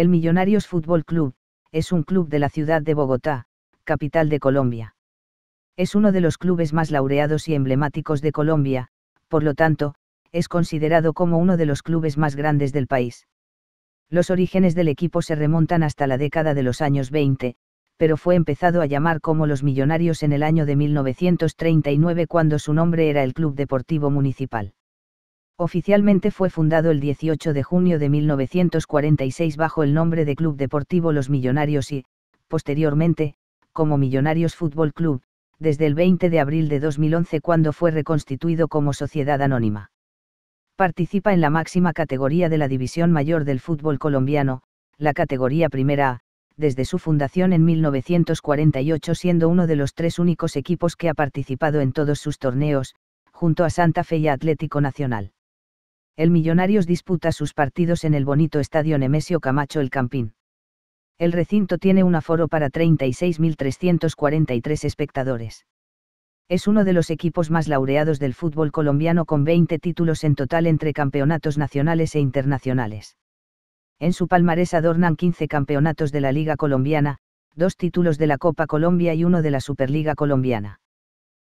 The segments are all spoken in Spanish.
El Millonarios Fútbol Club, es un club de la ciudad de Bogotá, capital de Colombia. Es uno de los clubes más laureados y emblemáticos de Colombia, por lo tanto, es considerado como uno de los clubes más grandes del país. Los orígenes del equipo se remontan hasta la década de los años 20, pero fue empezado a llamar como los Millonarios en el año de 1939 cuando su nombre era el Club Deportivo Municipal. Oficialmente fue fundado el 18 de junio de 1946 bajo el nombre de Club Deportivo Los Millonarios y, posteriormente, como Millonarios Fútbol Club, desde el 20 de abril de 2011 cuando fue reconstituido como sociedad anónima participa en la máxima categoría de la División Mayor del fútbol colombiano, la categoría Primera A, desde su fundación en 1948 siendo uno de los tres únicos equipos que ha participado en todos sus torneos, junto a Santa Fe y Atlético Nacional. El Millonarios disputa sus partidos en el bonito Estadio Nemesio Camacho El Campín. El recinto tiene un aforo para 36.343 espectadores es uno de los equipos más laureados del fútbol colombiano con 20 títulos en total entre campeonatos nacionales e internacionales. En su palmarés adornan 15 campeonatos de la Liga Colombiana, dos títulos de la Copa Colombia y uno de la Superliga Colombiana.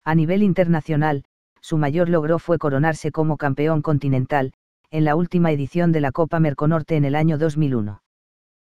A nivel internacional, su mayor logro fue coronarse como campeón continental, en la última edición de la Copa Merconorte en el año 2001.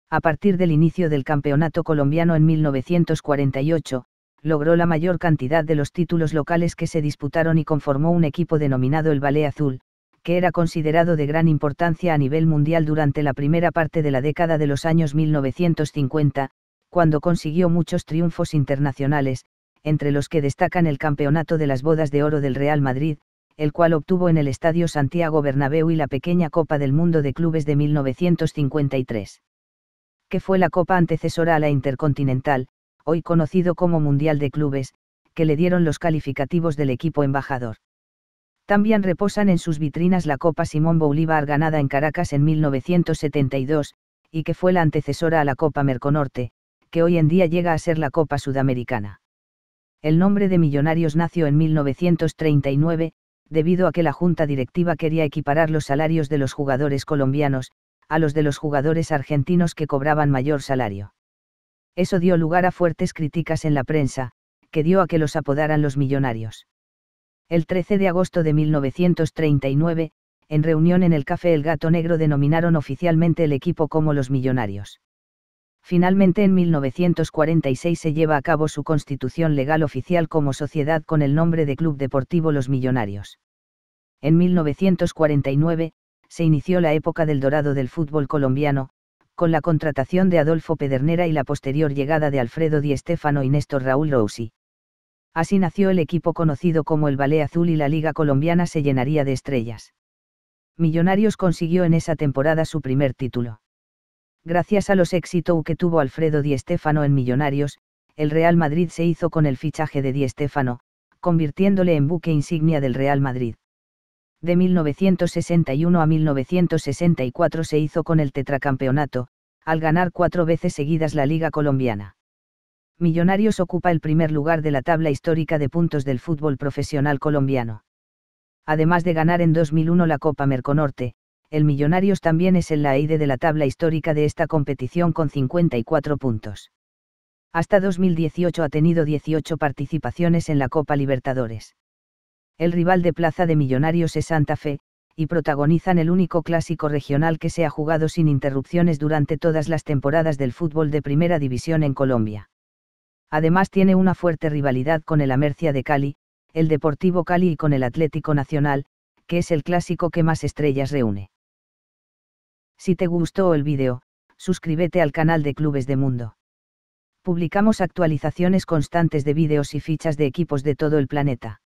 A partir del inicio del campeonato colombiano en 1948, logró la mayor cantidad de los títulos locales que se disputaron y conformó un equipo denominado el Ballet Azul, que era considerado de gran importancia a nivel mundial durante la primera parte de la década de los años 1950, cuando consiguió muchos triunfos internacionales, entre los que destacan el Campeonato de las Bodas de Oro del Real Madrid, el cual obtuvo en el Estadio Santiago Bernabéu y la pequeña Copa del Mundo de Clubes de 1953. Que fue la copa antecesora a la Intercontinental, hoy conocido como Mundial de Clubes, que le dieron los calificativos del equipo embajador. También reposan en sus vitrinas la Copa Simón Bolívar ganada en Caracas en 1972, y que fue la antecesora a la Copa Merconorte, que hoy en día llega a ser la Copa Sudamericana. El nombre de Millonarios nació en 1939, debido a que la Junta Directiva quería equiparar los salarios de los jugadores colombianos, a los de los jugadores argentinos que cobraban mayor salario. Eso dio lugar a fuertes críticas en la prensa, que dio a que los apodaran los millonarios. El 13 de agosto de 1939, en reunión en el Café El Gato Negro denominaron oficialmente el equipo como los millonarios. Finalmente en 1946 se lleva a cabo su constitución legal oficial como sociedad con el nombre de Club Deportivo Los Millonarios. En 1949, se inició la época del dorado del fútbol colombiano, con la contratación de Adolfo Pedernera y la posterior llegada de Alfredo Di Stéfano y Néstor Raúl Roussi. Así nació el equipo conocido como el Ballet Azul y la Liga Colombiana se llenaría de estrellas. Millonarios consiguió en esa temporada su primer título. Gracias a los éxitos que tuvo Alfredo Di Stéfano en Millonarios, el Real Madrid se hizo con el fichaje de Di Stéfano, convirtiéndole en buque insignia del Real Madrid. De 1961 a 1964 se hizo con el tetracampeonato, al ganar cuatro veces seguidas la Liga Colombiana. Millonarios ocupa el primer lugar de la tabla histórica de puntos del fútbol profesional colombiano. Además de ganar en 2001 la Copa Merconorte, el Millonarios también es el laide de la tabla histórica de esta competición con 54 puntos. Hasta 2018 ha tenido 18 participaciones en la Copa Libertadores el rival de Plaza de Millonarios es Santa Fe, y protagonizan el único clásico regional que se ha jugado sin interrupciones durante todas las temporadas del fútbol de primera división en Colombia. Además tiene una fuerte rivalidad con el Amercia de Cali, el Deportivo Cali y con el Atlético Nacional, que es el clásico que más estrellas reúne. Si te gustó el vídeo, suscríbete al canal de Clubes de Mundo. Publicamos actualizaciones constantes de vídeos y fichas de equipos de todo el planeta.